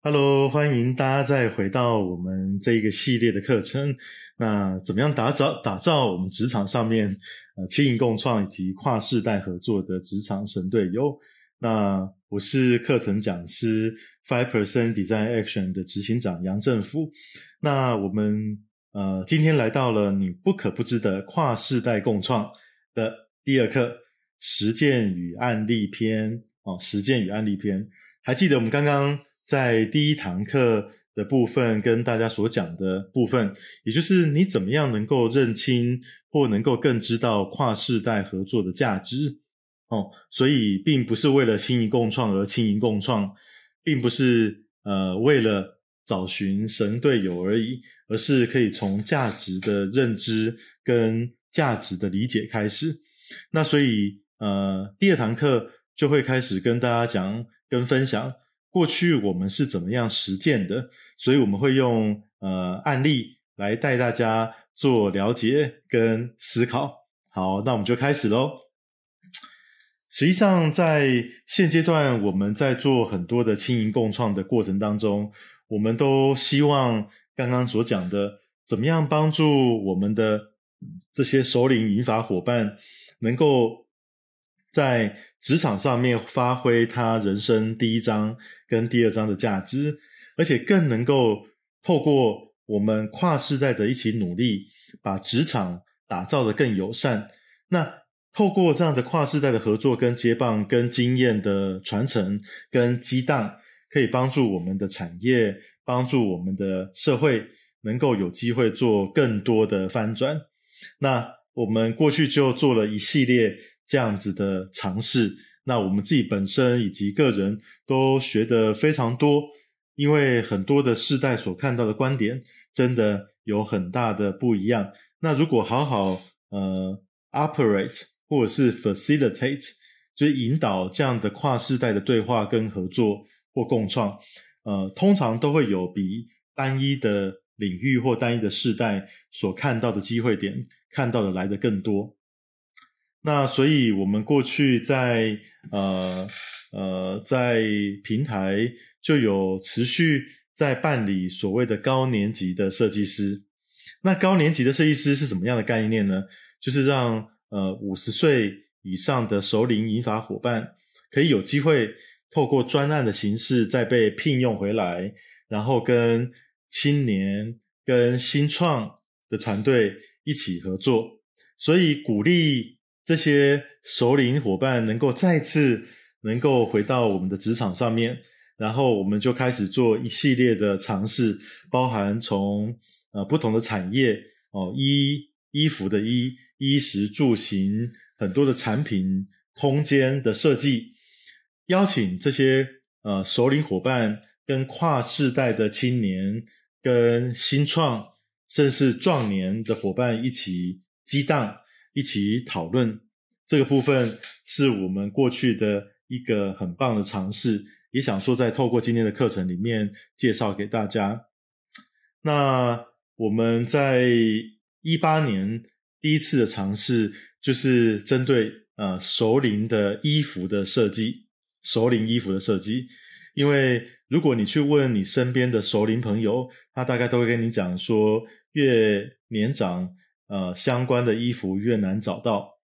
Hello，欢迎大家再回到我们这一个系列的课程。那怎么样打造打造我们职场上面呃，轻盈共创以及跨世代合作的职场神队友？那我是课程讲师 Five Percent Design Action 的执行长杨正夫。那我们呃今天来到了你不可不知的跨世代共创的第二课实践与案例篇哦，实践与案例篇。还记得我们刚刚。在第一堂课的部分跟大家所讲的部分，也就是你怎么样能够认清或能够更知道跨世代合作的价值哦，所以并不是为了轻盈共创而轻盈共创，并不是呃为了找寻神队友而已，而是可以从价值的认知跟价值的理解开始。那所以呃第二堂课就会开始跟大家讲跟分享。过去我们是怎么样实践的？所以我们会用呃案例来带大家做了解跟思考。好，那我们就开始喽。实际上，在现阶段我们在做很多的轻盈共创的过程当中，我们都希望刚刚所讲的怎么样帮助我们的这些首领引法伙伴能够。在职场上面发挥他人生第一章跟第二章的价值，而且更能够透过我们跨世代的一起努力，把职场打造的更友善。那透过这样的跨世代的合作跟接棒，跟经验的传承跟激荡，可以帮助我们的产业，帮助我们的社会能够有机会做更多的翻转。那我们过去就做了一系列。这样子的尝试，那我们自己本身以及个人都学的非常多，因为很多的世代所看到的观点真的有很大的不一样。那如果好好呃 operate 或者是 facilitate，就是引导这样的跨世代的对话跟合作或共创，呃，通常都会有比单一的领域或单一的世代所看到的机会点看到的来的更多。那所以，我们过去在呃呃在平台就有持续在办理所谓的高年级的设计师。那高年级的设计师是怎么样的概念呢？就是让呃五十岁以上的熟龄银发伙伴可以有机会透过专案的形式再被聘用回来，然后跟青年跟新创的团队一起合作，所以鼓励。这些首领伙伴能够再次能够回到我们的职场上面，然后我们就开始做一系列的尝试，包含从呃不同的产业哦衣衣服的衣衣食住行很多的产品空间的设计，邀请这些呃首领伙伴跟跨世代的青年、跟新创甚至壮年的伙伴一起激荡。一起讨论这个部分，是我们过去的一个很棒的尝试。也想说，在透过今天的课程里面介绍给大家。那我们在一八年第一次的尝试，就是针对呃熟龄的衣服的设计，熟龄衣服的设计。因为如果你去问你身边的熟龄朋友，他大概都会跟你讲说，越年长。呃，相关的衣服越难找到。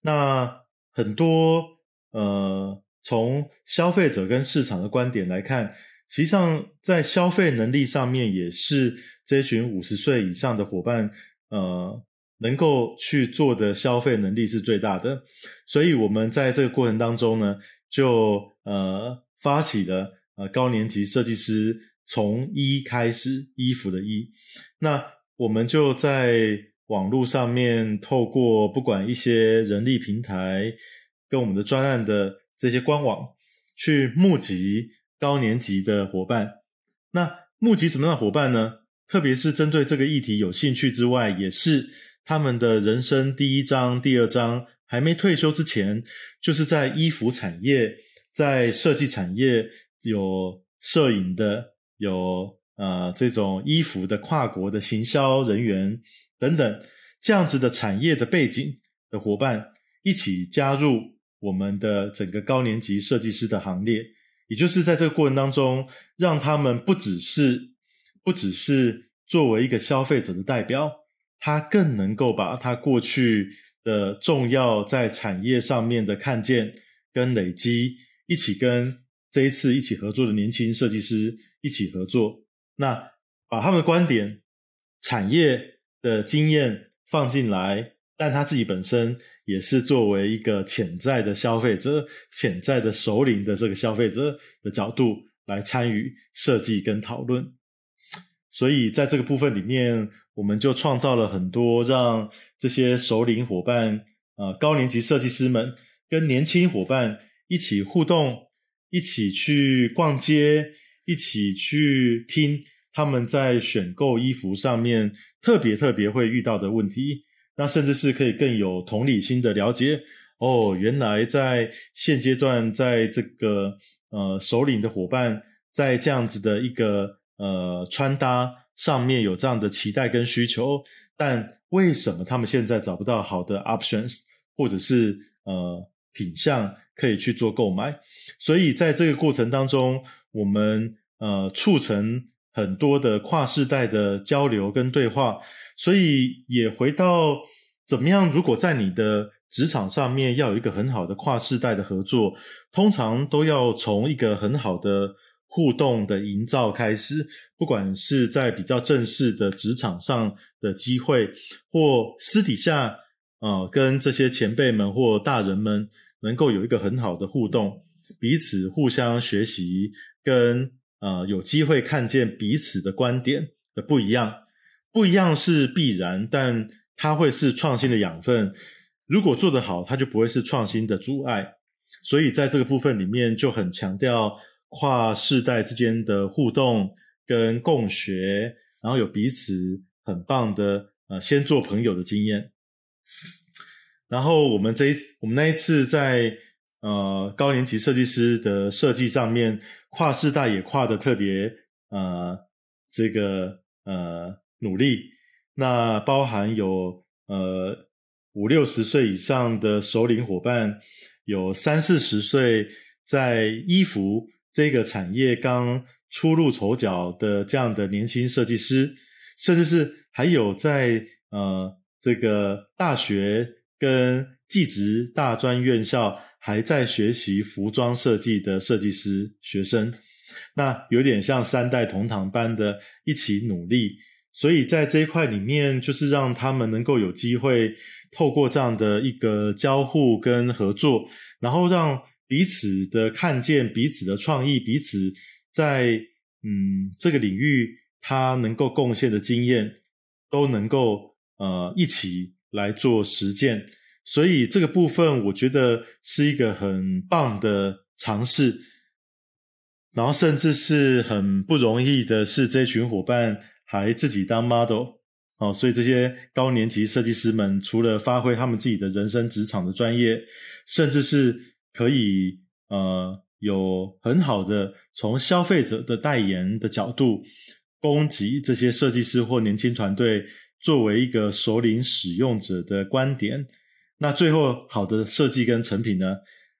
那很多呃，从消费者跟市场的观点来看，实际上在消费能力上面，也是这群五十岁以上的伙伴，呃，能够去做的消费能力是最大的。所以我们在这个过程当中呢，就呃，发起了呃高年级设计师从一开始衣服的衣，那我们就在。网络上面透过不管一些人力平台，跟我们的专案的这些官网去募集高年级的伙伴。那募集什么样的伙伴呢？特别是针对这个议题有兴趣之外，也是他们的人生第一章、第二章还没退休之前，就是在衣服产业、在设计产业有摄影的、有呃这种衣服的跨国的行销人员。等等，这样子的产业的背景的伙伴一起加入我们的整个高年级设计师的行列，也就是在这个过程当中，让他们不只是不只是作为一个消费者的代表，他更能够把他过去的重要在产业上面的看见跟累积，一起跟这一次一起合作的年轻设计师一起合作，那把他们的观点产业。的经验放进来，但他自己本身也是作为一个潜在的消费者、潜在的首领的这个消费者的角度来参与设计跟讨论，所以在这个部分里面，我们就创造了很多让这些首领伙伴、呃高年级设计师们跟年轻伙伴一起互动，一起去逛街，一起去听。他们在选购衣服上面特别特别会遇到的问题，那甚至是可以更有同理心的了解哦。原来在现阶段，在这个呃首领的伙伴在这样子的一个呃穿搭上面有这样的期待跟需求，但为什么他们现在找不到好的 options 或者是呃品相可以去做购买？所以在这个过程当中，我们呃促成。很多的跨世代的交流跟对话，所以也回到怎么样？如果在你的职场上面要有一个很好的跨世代的合作，通常都要从一个很好的互动的营造开始。不管是在比较正式的职场上的机会，或私底下，呃，跟这些前辈们或大人们能够有一个很好的互动，彼此互相学习跟。呃，有机会看见彼此的观点的不一样，不一样是必然，但它会是创新的养分。如果做得好，它就不会是创新的阻碍。所以在这个部分里面，就很强调跨世代之间的互动跟共学，然后有彼此很棒的呃，先做朋友的经验。然后我们这一我们那一次在。呃，高年级设计师的设计上面，跨世代也跨的特别呃，这个呃努力。那包含有呃五六十岁以上的首领伙伴，有三四十岁在衣服这个产业刚初露丑角的这样的年轻设计师，甚至是还有在呃这个大学跟技职大专院校。还在学习服装设计的设计师学生，那有点像三代同堂般的一起努力，所以在这一块里面，就是让他们能够有机会透过这样的一个交互跟合作，然后让彼此的看见彼此的创意，彼此在嗯这个领域他能够贡献的经验，都能够呃一起来做实践。所以这个部分我觉得是一个很棒的尝试，然后甚至是很不容易的是，这群伙伴还自己当 model 哦，所以这些高年级设计师们除了发挥他们自己的人生、职场的专业，甚至是可以呃有很好的从消费者的代言的角度攻击这些设计师或年轻团队，作为一个熟龄使用者的观点。那最后好的设计跟成品呢，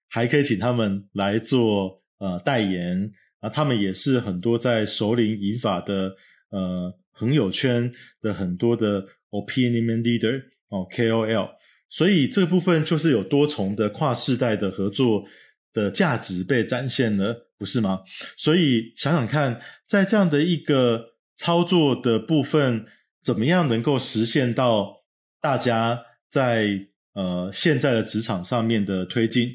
还可以请他们来做呃代言啊，他们也是很多在首领引法的呃朋友圈的很多的 opinion leader 哦 KOL，所以这部分就是有多重的跨世代的合作的价值被展现了，不是吗？所以想想看，在这样的一个操作的部分，怎么样能够实现到大家在。呃，现在的职场上面的推进，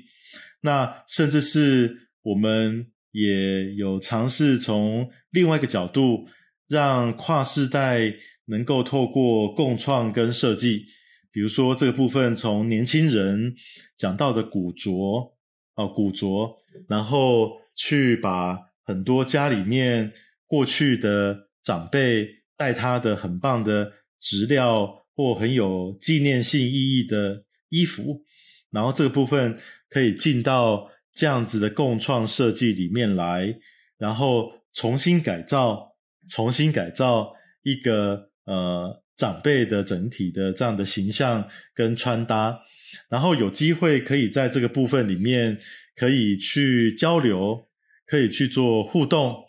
那甚至是我们也有尝试从另外一个角度，让跨世代能够透过共创跟设计，比如说这个部分从年轻人讲到的古着，哦，古着，然后去把很多家里面过去的长辈带他的很棒的资料或很有纪念性意义的。衣服，然后这个部分可以进到这样子的共创设计里面来，然后重新改造，重新改造一个呃长辈的整体的这样的形象跟穿搭，然后有机会可以在这个部分里面可以去交流，可以去做互动，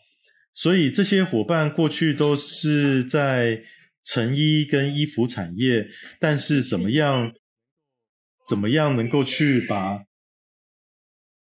所以这些伙伴过去都是在成衣跟衣服产业，但是怎么样？怎么样能够去把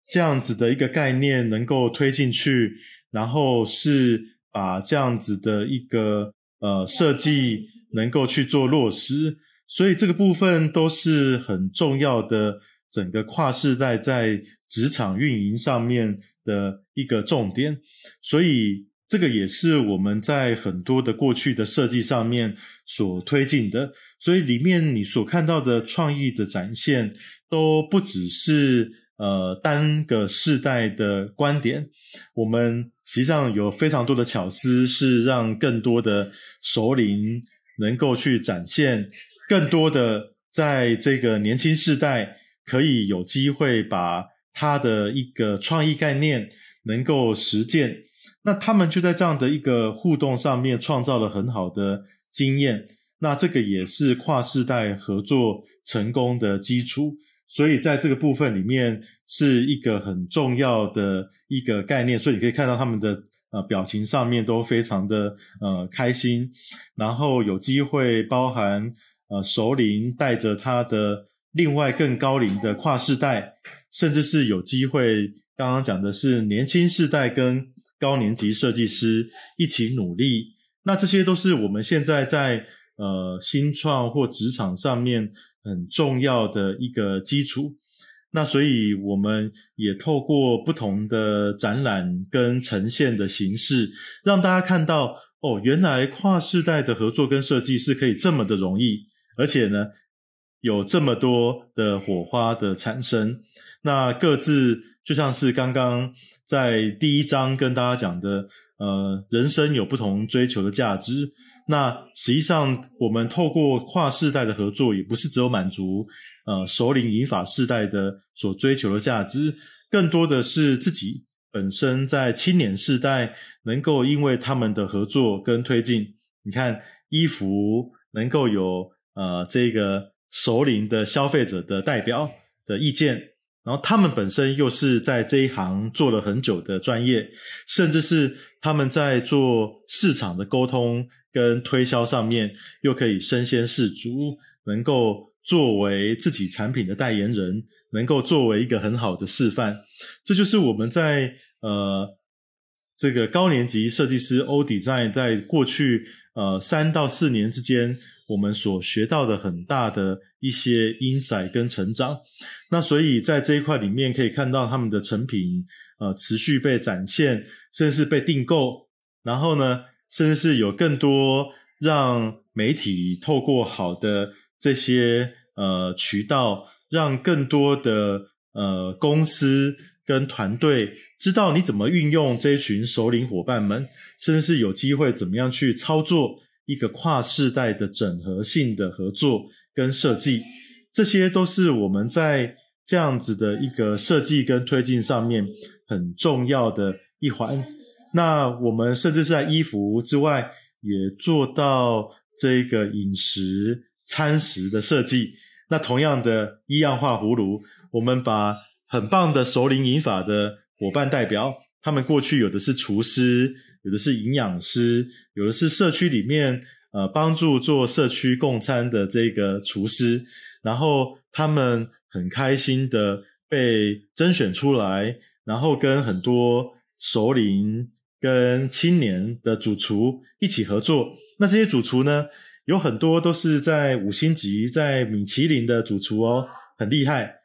这样子的一个概念能够推进去，然后是把这样子的一个呃设计能够去做落实，所以这个部分都是很重要的，整个跨世代在职场运营上面的一个重点，所以。这个也是我们在很多的过去的设计上面所推进的，所以里面你所看到的创意的展现都不只是呃单个世代的观点。我们实际上有非常多的巧思，是让更多的首领能够去展现更多的在这个年轻世代可以有机会把他的一个创意概念能够实践。那他们就在这样的一个互动上面创造了很好的经验，那这个也是跨世代合作成功的基础，所以在这个部分里面是一个很重要的一个概念。所以你可以看到他们的呃表情上面都非常的呃开心，然后有机会包含呃首领带着他的另外更高龄的跨世代，甚至是有机会刚刚讲的是年轻世代跟。高年级设计师一起努力，那这些都是我们现在在呃新创或职场上面很重要的一个基础。那所以我们也透过不同的展览跟呈现的形式，让大家看到哦，原来跨世代的合作跟设计是可以这么的容易，而且呢有这么多的火花的产生。那各自就像是刚刚。在第一章跟大家讲的，呃，人生有不同追求的价值。那实际上，我们透过跨世代的合作，也不是只有满足呃首领银法世代的所追求的价值，更多的是自己本身在青年世代能够因为他们的合作跟推进，你看衣服能够有呃这个首领的消费者的代表的意见。然后他们本身又是在这一行做了很久的专业，甚至是他们在做市场的沟通跟推销上面，又可以身先士卒，能够作为自己产品的代言人，能够作为一个很好的示范。这就是我们在呃。这个高年级设计师欧迪 g n 在过去呃三到四年之间，我们所学到的很大的一些 i n s i h t 跟成长。那所以在这一块里面，可以看到他们的成品呃持续被展现，甚至被订购。然后呢，甚至是有更多让媒体透过好的这些呃渠道，让更多的呃公司。跟团队知道你怎么运用这一群首领伙伴们，甚至是有机会怎么样去操作一个跨世代的整合性的合作跟设计，这些都是我们在这样子的一个设计跟推进上面很重要的一环。那我们甚至是在衣服之外，也做到这个饮食餐食的设计。那同样的，一样化葫芦，我们把。很棒的熟龄饮法的伙伴代表，他们过去有的是厨师，有的是营养师，有的是社区里面呃帮助做社区共餐的这个厨师。然后他们很开心的被甄选出来，然后跟很多熟龄跟青年的主厨一起合作。那这些主厨呢，有很多都是在五星级、在米其林的主厨哦，很厉害。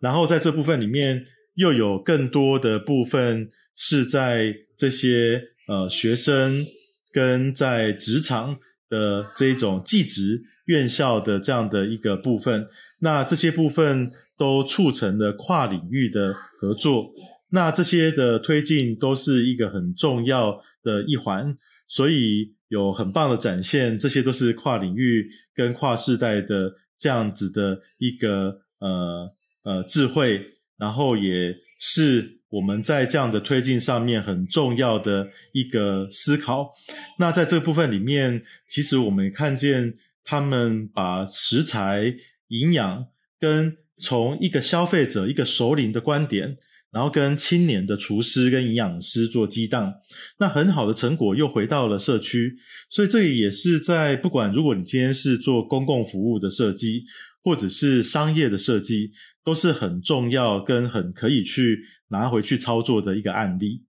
然后在这部分里面，又有更多的部分是在这些呃学生跟在职场的这种技职院校的这样的一个部分。那这些部分都促成了跨领域的合作。那这些的推进都是一个很重要的一环，所以有很棒的展现。这些都是跨领域跟跨世代的这样子的一个呃。呃，智慧，然后也是我们在这样的推进上面很重要的一个思考。那在这部分里面，其实我们看见他们把食材、营养跟从一个消费者、一个熟龄的观点，然后跟青年的厨师跟营养师做激荡，那很好的成果又回到了社区。所以这也是在不管如果你今天是做公共服务的设计。或者是商业的设计，都是很重要跟很可以去拿回去操作的一个案例。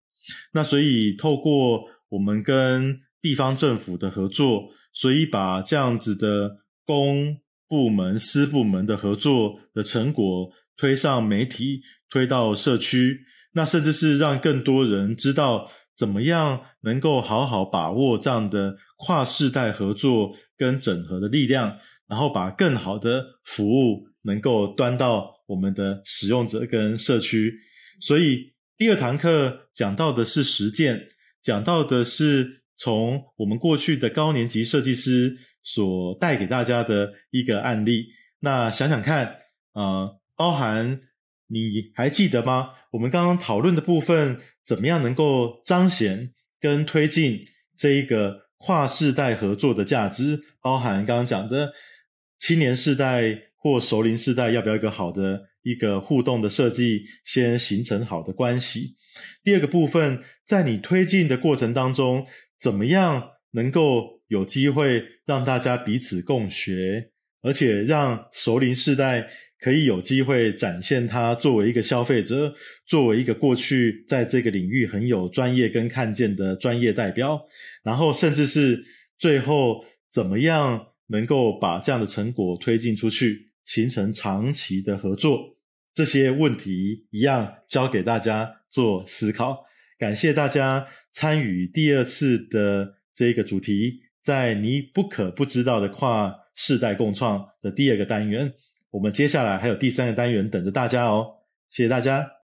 那所以透过我们跟地方政府的合作，所以把这样子的公部门、私部门的合作的成果推上媒体、推到社区，那甚至是让更多人知道怎么样能够好好把握这样的跨世代合作跟整合的力量。然后把更好的服务能够端到我们的使用者跟社区，所以第二堂课讲到的是实践，讲到的是从我们过去的高年级设计师所带给大家的一个案例。那想想看，呃，包含你还记得吗？我们刚刚讨论的部分怎么样能够彰显跟推进这一个跨世代合作的价值？包含刚刚讲的。青年世代或熟龄世代要不要一个好的一个互动的设计，先形成好的关系。第二个部分，在你推进的过程当中，怎么样能够有机会让大家彼此共学，而且让熟龄世代可以有机会展现他作为一个消费者，作为一个过去在这个领域很有专业跟看见的专业代表，然后甚至是最后怎么样？能够把这样的成果推进出去，形成长期的合作，这些问题一样交给大家做思考。感谢大家参与第二次的这个主题，在你不可不知道的跨世代共创的第二个单元，我们接下来还有第三个单元等着大家哦。谢谢大家。